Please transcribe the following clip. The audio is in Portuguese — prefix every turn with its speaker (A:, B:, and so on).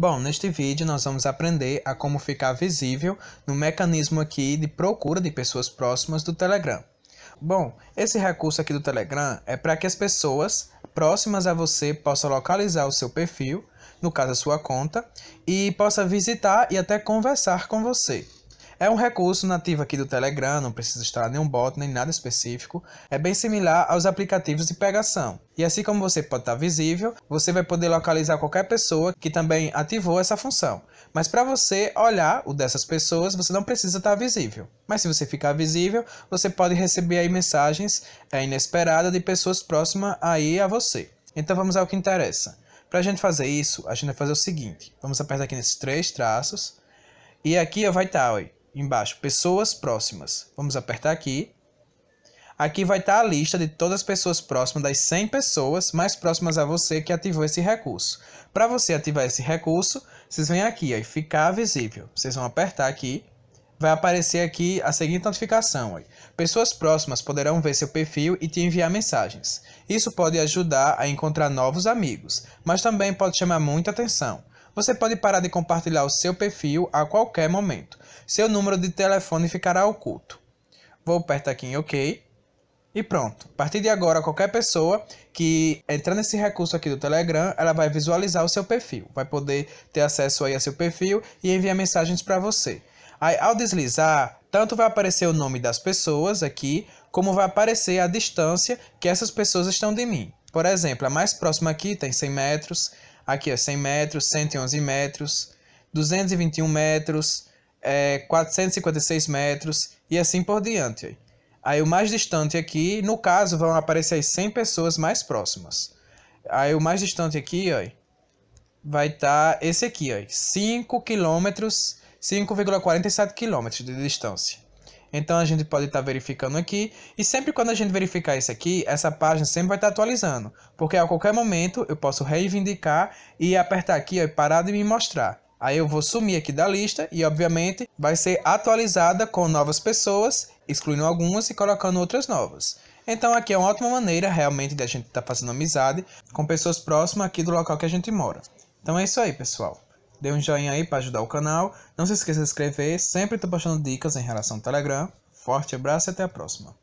A: Bom, neste vídeo nós vamos aprender a como ficar visível no mecanismo aqui de procura de pessoas próximas do Telegram. Bom, esse recurso aqui do Telegram é para que as pessoas próximas a você possam localizar o seu perfil, no caso a sua conta, e possa visitar e até conversar com você. É um recurso nativo aqui do Telegram, não precisa instalar nenhum bot nem nada específico. É bem similar aos aplicativos de pegação. E assim como você pode estar visível, você vai poder localizar qualquer pessoa que também ativou essa função. Mas para você olhar o dessas pessoas, você não precisa estar visível. Mas se você ficar visível, você pode receber aí mensagens é, inesperadas de pessoas próximas aí a você. Então vamos ao que interessa. Para a gente fazer isso, a gente vai fazer o seguinte. Vamos apertar aqui nesses três traços. E aqui vai estar, tá, ó, embaixo, pessoas próximas. Vamos apertar aqui. Aqui vai estar tá a lista de todas as pessoas próximas das 100 pessoas mais próximas a você que ativou esse recurso. Para você ativar esse recurso, vocês vêm aqui ó, e ficar visível. Vocês vão apertar aqui. Vai aparecer aqui a seguinte notificação. Ó. Pessoas próximas poderão ver seu perfil e te enviar mensagens. Isso pode ajudar a encontrar novos amigos, mas também pode chamar muita atenção você pode parar de compartilhar o seu perfil a qualquer momento. Seu número de telefone ficará oculto. Vou apertar aqui em OK. E pronto. A partir de agora, qualquer pessoa que entrar nesse recurso aqui do Telegram, ela vai visualizar o seu perfil, vai poder ter acesso aí a seu perfil e enviar mensagens para você. Aí, ao deslizar, tanto vai aparecer o nome das pessoas aqui, como vai aparecer a distância que essas pessoas estão de mim. Por exemplo, a mais próxima aqui tem 100 metros, Aqui, ó, 100 metros, 111 metros, 221 metros, é, 456 metros e assim por diante. Aí. o mais distante aqui, no caso, vão aparecer as 100 pessoas mais próximas. Aí o mais distante aqui, ó, vai estar tá esse aqui, ó, 5 quilômetros, 5,47 km de distância. Então a gente pode estar tá verificando aqui e sempre quando a gente verificar isso aqui, essa página sempre vai estar tá atualizando, porque a qualquer momento eu posso reivindicar e apertar aqui ó, e parar de me mostrar. Aí eu vou sumir aqui da lista e obviamente vai ser atualizada com novas pessoas, excluindo algumas e colocando outras novas. Então aqui é uma ótima maneira realmente da gente estar tá fazendo amizade com pessoas próximas aqui do local que a gente mora. Então é isso aí, pessoal dê um joinha aí para ajudar o canal. Não se esqueça de se inscrever, sempre estou postando dicas em relação ao Telegram. Forte abraço e até a próxima.